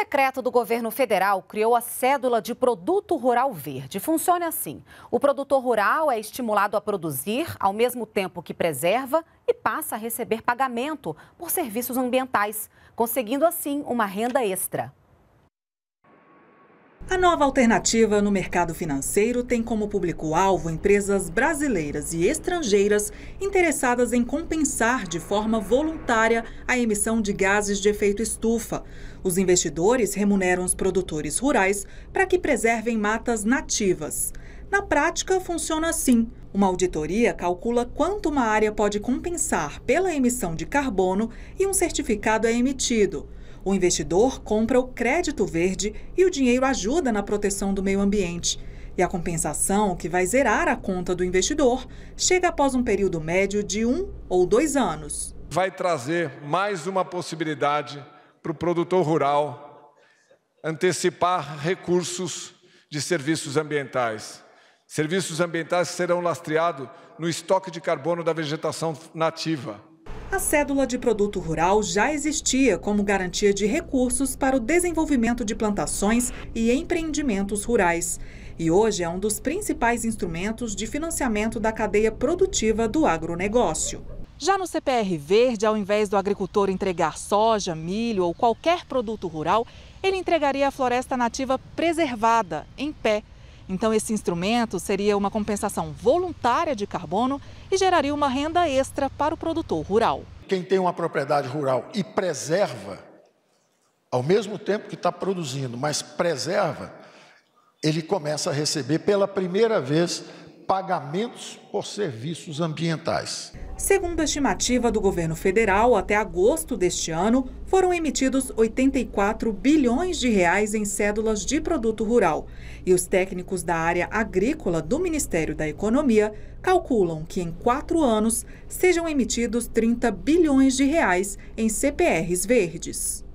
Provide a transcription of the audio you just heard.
decreto do governo federal criou a cédula de produto rural verde. Funciona assim: o produtor rural é estimulado a produzir ao mesmo tempo que preserva e passa a receber pagamento por serviços ambientais, conseguindo assim uma renda extra. A nova alternativa no mercado financeiro tem como público-alvo empresas brasileiras e estrangeiras interessadas em compensar de forma voluntária a emissão de gases de efeito estufa. Os investidores remuneram os produtores rurais para que preservem matas nativas. Na prática, funciona assim. Uma auditoria calcula quanto uma área pode compensar pela emissão de carbono e um certificado é emitido. O investidor compra o crédito verde e o dinheiro ajuda na proteção do meio ambiente. E a compensação, que vai zerar a conta do investidor, chega após um período médio de um ou dois anos. Vai trazer mais uma possibilidade para o produtor rural antecipar recursos de serviços ambientais. Serviços ambientais serão lastreados no estoque de carbono da vegetação nativa. A cédula de produto rural já existia como garantia de recursos para o desenvolvimento de plantações e empreendimentos rurais. E hoje é um dos principais instrumentos de financiamento da cadeia produtiva do agronegócio. Já no CPR Verde, ao invés do agricultor entregar soja, milho ou qualquer produto rural, ele entregaria a floresta nativa preservada, em pé então, esse instrumento seria uma compensação voluntária de carbono e geraria uma renda extra para o produtor rural. Quem tem uma propriedade rural e preserva, ao mesmo tempo que está produzindo, mas preserva, ele começa a receber pela primeira vez pagamentos por serviços ambientais. Segundo a estimativa do governo federal, até agosto deste ano, foram emitidos 84 bilhões de reais em cédulas de produto rural. E os técnicos da área agrícola do Ministério da Economia calculam que em quatro anos sejam emitidos 30 bilhões de reais em CPRs verdes.